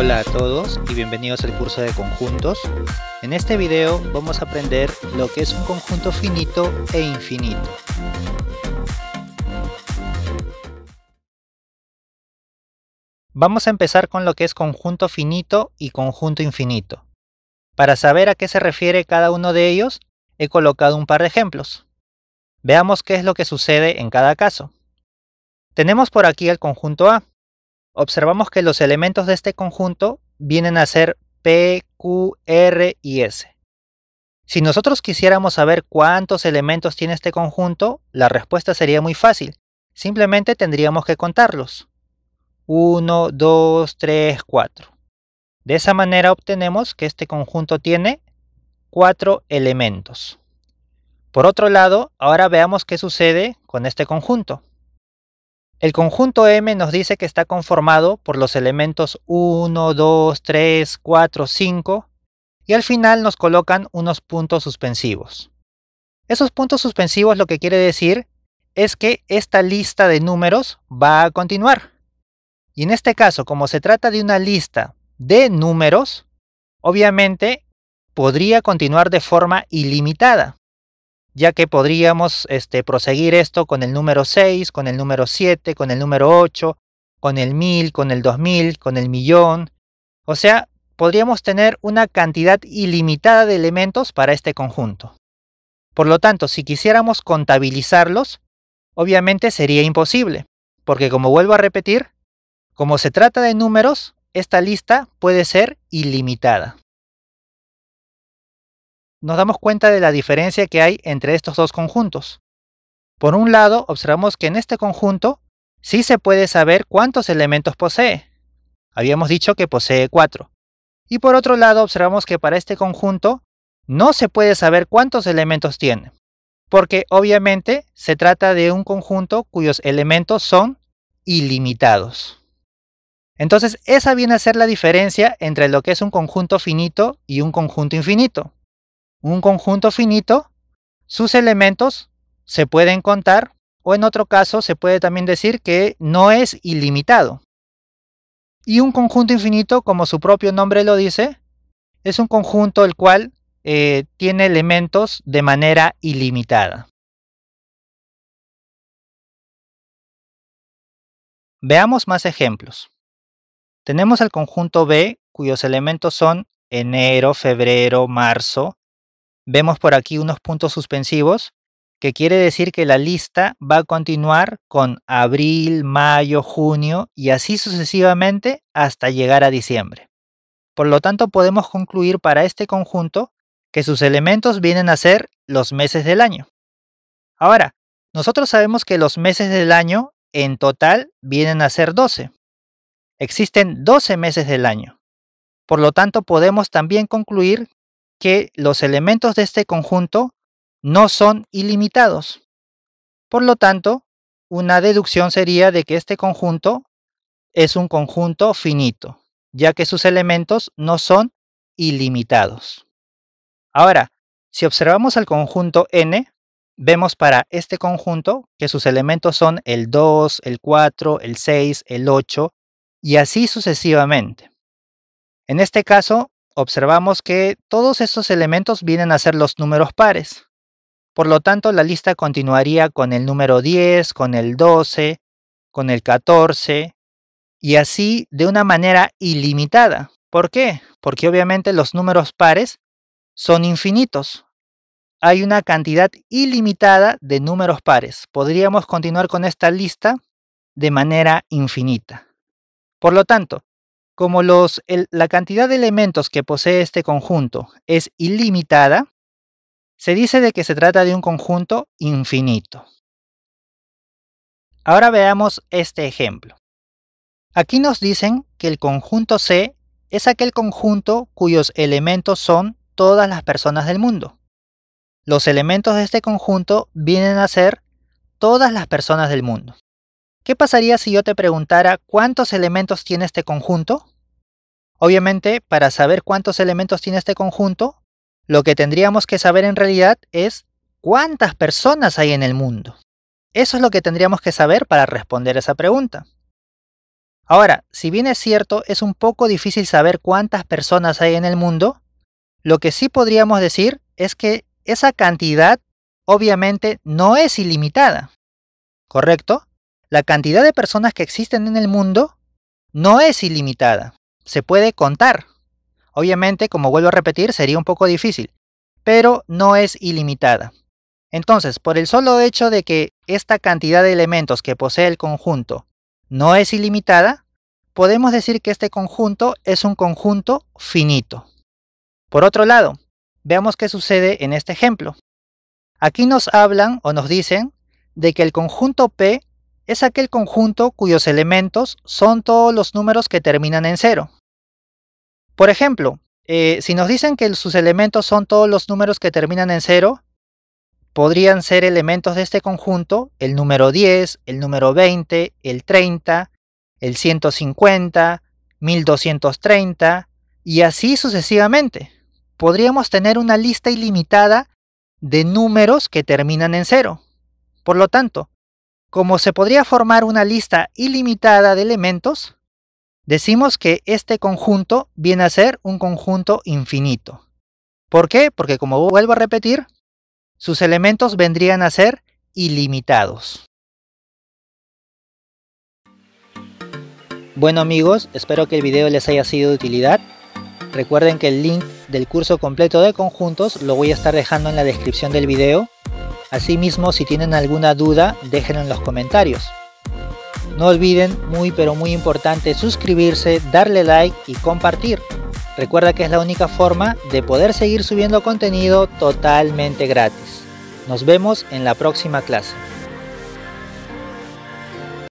Hola a todos y bienvenidos al curso de conjuntos. En este video vamos a aprender lo que es un conjunto finito e infinito. Vamos a empezar con lo que es conjunto finito y conjunto infinito. Para saber a qué se refiere cada uno de ellos, he colocado un par de ejemplos. Veamos qué es lo que sucede en cada caso. Tenemos por aquí el conjunto A, observamos que los elementos de este conjunto vienen a ser P, Q, R y S. Si nosotros quisiéramos saber cuántos elementos tiene este conjunto, la respuesta sería muy fácil. Simplemente tendríamos que contarlos. 1, 2, 3, 4. De esa manera obtenemos que este conjunto tiene 4 elementos. Por otro lado, ahora veamos qué sucede con este conjunto. El conjunto M nos dice que está conformado por los elementos 1, 2, 3, 4, 5 y al final nos colocan unos puntos suspensivos. Esos puntos suspensivos lo que quiere decir es que esta lista de números va a continuar. Y en este caso, como se trata de una lista de números, obviamente podría continuar de forma ilimitada ya que podríamos este, proseguir esto con el número 6, con el número 7, con el número 8, con el 1000, con el 2000, con el millón. O sea, podríamos tener una cantidad ilimitada de elementos para este conjunto. Por lo tanto, si quisiéramos contabilizarlos, obviamente sería imposible, porque como vuelvo a repetir, como se trata de números, esta lista puede ser ilimitada nos damos cuenta de la diferencia que hay entre estos dos conjuntos. Por un lado, observamos que en este conjunto sí se puede saber cuántos elementos posee. Habíamos dicho que posee cuatro. Y por otro lado, observamos que para este conjunto no se puede saber cuántos elementos tiene, porque obviamente se trata de un conjunto cuyos elementos son ilimitados. Entonces, esa viene a ser la diferencia entre lo que es un conjunto finito y un conjunto infinito un conjunto finito, sus elementos se pueden contar o en otro caso se puede también decir que no es ilimitado. Y un conjunto infinito, como su propio nombre lo dice, es un conjunto el cual eh, tiene elementos de manera ilimitada. Veamos más ejemplos. Tenemos el conjunto B, cuyos elementos son enero, febrero, marzo, vemos por aquí unos puntos suspensivos que quiere decir que la lista va a continuar con abril, mayo, junio y así sucesivamente hasta llegar a diciembre. Por lo tanto, podemos concluir para este conjunto que sus elementos vienen a ser los meses del año. Ahora, nosotros sabemos que los meses del año en total vienen a ser 12. Existen 12 meses del año. Por lo tanto, podemos también concluir que los elementos de este conjunto no son ilimitados. Por lo tanto, una deducción sería de que este conjunto es un conjunto finito, ya que sus elementos no son ilimitados. Ahora, si observamos al conjunto n, vemos para este conjunto que sus elementos son el 2, el 4, el 6, el 8 y así sucesivamente. En este caso, observamos que todos estos elementos vienen a ser los números pares. Por lo tanto, la lista continuaría con el número 10, con el 12, con el 14, y así de una manera ilimitada. ¿Por qué? Porque obviamente los números pares son infinitos. Hay una cantidad ilimitada de números pares. Podríamos continuar con esta lista de manera infinita. Por lo tanto, como la cantidad de elementos que posee este conjunto es ilimitada, se dice de que se trata de un conjunto infinito. Ahora veamos este ejemplo. Aquí nos dicen que el conjunto C es aquel conjunto cuyos elementos son todas las personas del mundo. Los elementos de este conjunto vienen a ser todas las personas del mundo. ¿Qué pasaría si yo te preguntara cuántos elementos tiene este conjunto? Obviamente, para saber cuántos elementos tiene este conjunto, lo que tendríamos que saber en realidad es cuántas personas hay en el mundo. Eso es lo que tendríamos que saber para responder esa pregunta. Ahora, si bien es cierto, es un poco difícil saber cuántas personas hay en el mundo, lo que sí podríamos decir es que esa cantidad obviamente no es ilimitada. ¿Correcto? la cantidad de personas que existen en el mundo no es ilimitada. Se puede contar. Obviamente, como vuelvo a repetir, sería un poco difícil, pero no es ilimitada. Entonces, por el solo hecho de que esta cantidad de elementos que posee el conjunto no es ilimitada, podemos decir que este conjunto es un conjunto finito. Por otro lado, veamos qué sucede en este ejemplo. Aquí nos hablan o nos dicen de que el conjunto P es aquel conjunto cuyos elementos son todos los números que terminan en cero. Por ejemplo, eh, si nos dicen que sus elementos son todos los números que terminan en cero, podrían ser elementos de este conjunto el número 10, el número 20, el 30, el 150, 1230 y así sucesivamente. Podríamos tener una lista ilimitada de números que terminan en cero. Por lo tanto, como se podría formar una lista ilimitada de elementos, decimos que este conjunto viene a ser un conjunto infinito. ¿Por qué? Porque como vuelvo a repetir, sus elementos vendrían a ser ilimitados. Bueno amigos, espero que el video les haya sido de utilidad. Recuerden que el link del curso completo de conjuntos lo voy a estar dejando en la descripción del video Asimismo, si tienen alguna duda, déjenla en los comentarios. No olviden, muy pero muy importante, suscribirse, darle like y compartir. Recuerda que es la única forma de poder seguir subiendo contenido totalmente gratis. Nos vemos en la próxima clase.